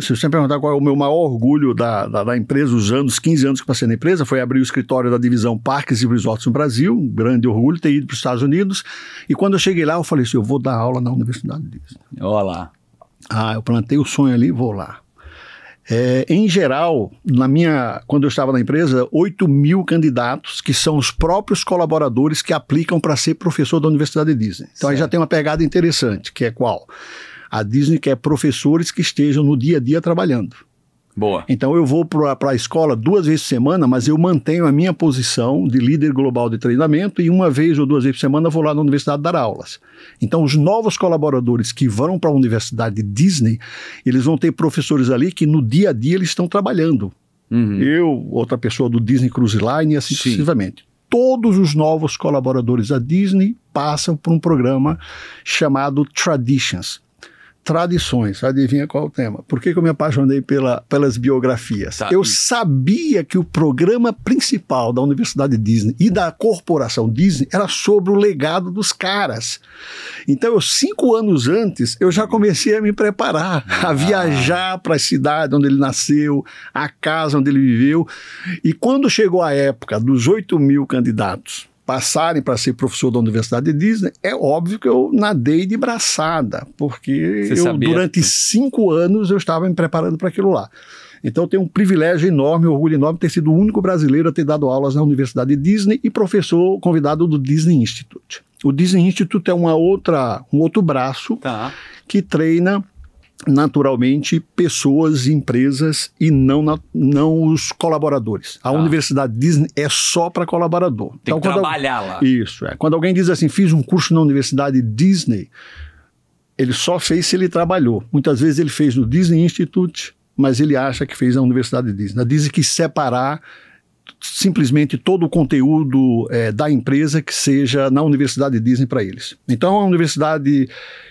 se você me perguntar qual é o meu maior orgulho da, da, da, empresa, os anos, 15 anos que passei na empresa, foi abrir o escritório da divisão Parques e Resorts no Brasil, um grande orgulho ter ido para os Estados Unidos. E quando eu cheguei lá, eu falei assim: eu vou dar aula na Universidade Disney. Olha lá. Ah, eu plantei o sonho ali, vou lá. É, em geral, na minha, quando eu estava na empresa, 8 mil candidatos que são os próprios colaboradores que aplicam para ser professor da Universidade Disney. Então certo. aí já tem uma pegada interessante, que é qual? A Disney quer professores que estejam no dia a dia trabalhando. Boa. Então eu vou para a escola duas vezes por semana, mas eu mantenho a minha posição de líder global de treinamento e uma vez ou duas vezes por semana vou lá na universidade dar aulas. Então os novos colaboradores que vão para a universidade Disney, eles vão ter professores ali que no dia a dia eles estão trabalhando. Uhum. Eu, outra pessoa do Disney Cruise Line e assim Sim. sucessivamente. Todos os novos colaboradores da Disney passam por um programa chamado Traditions tradições. Adivinha qual o tema? Por que, que eu me apaixonei pela, pelas biografias? Tá. Eu sabia que o programa principal da Universidade Disney e da corporação Disney era sobre o legado dos caras. Então, eu, cinco anos antes, eu já comecei a me preparar, ah. a viajar para a cidade onde ele nasceu, a casa onde ele viveu. E quando chegou a época dos 8 mil candidatos, passarem para ser professor da Universidade de Disney, é óbvio que eu nadei de braçada, porque eu, durante cinco anos eu estava me preparando para aquilo lá. Então eu tenho um privilégio enorme, um orgulho enorme de ter sido o único brasileiro a ter dado aulas na Universidade de Disney e professor convidado do Disney Institute. O Disney Institute é uma outra, um outro braço tá. que treina naturalmente pessoas, empresas e não, na, não os colaboradores. A ah. universidade Disney é só para colaborador. Tem então, que trabalhar al... lá. Isso, é. Quando alguém diz assim, fiz um curso na universidade Disney, ele só fez se ele trabalhou. Muitas vezes ele fez no Disney Institute, mas ele acha que fez na universidade Disney. A Disney quis separar simplesmente todo o conteúdo é, da empresa que seja na Universidade Disney para eles. Então, é a universidade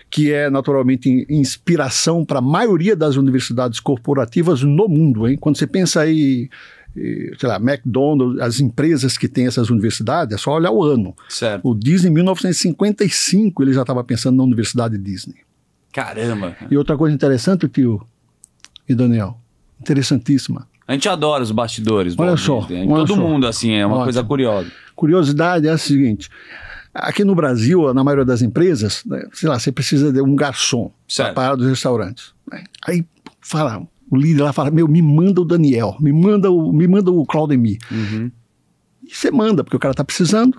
que é naturalmente inspiração para a maioria das universidades corporativas no mundo. Hein? Quando você pensa aí, sei lá, McDonald's, as empresas que têm essas universidades, é só olhar o ano. Certo. O Disney, em 1955, ele já estava pensando na Universidade Disney. Caramba! E outra coisa interessante, tio e Daniel, interessantíssima a gente adora os bastidores. Olha só. Olha Todo só. mundo, assim, é uma Ótimo. coisa curiosa. Curiosidade é a seguinte. Aqui no Brasil, na maioria das empresas, né, sei lá, você precisa de um garçom para dos restaurantes. Né? Aí fala, o líder lá fala, meu, me manda o Daniel, me manda o, me manda o Claudemir. Uhum. E você manda, porque o cara está precisando.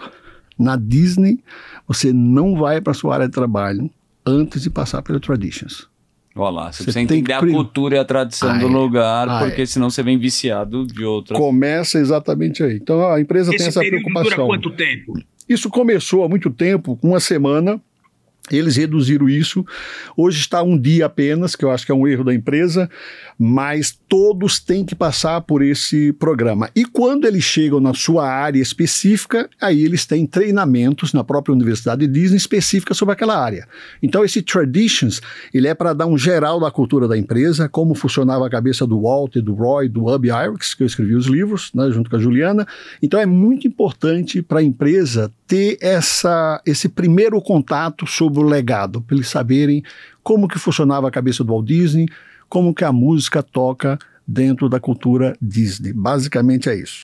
Na Disney, você não vai para sua área de trabalho antes de passar pelo Traditions. Olha lá, você, você tem que entender a cultura e a tradição ah, do é. lugar, ah, porque é. senão você vem viciado de outra. Começa exatamente aí. Então a empresa Esse tem essa preocupação. Dura quanto tempo? Isso começou há muito tempo, uma semana, eles reduziram isso. Hoje está um dia apenas, que eu acho que é um erro da empresa, mas todos têm que passar por esse programa. E quando eles chegam na sua área específica, aí eles têm treinamentos na própria Universidade de Disney específica sobre aquela área. Então esse Traditions, ele é para dar um geral da cultura da empresa, como funcionava a cabeça do Walter, do Roy, do Hubby Irix, que eu escrevi os livros, né, junto com a Juliana. Então é muito importante para a empresa ter essa, esse primeiro contato sobre o legado, para eles saberem como que funcionava a cabeça do Walt Disney, como que a música toca dentro da cultura Disney. Basicamente é isso.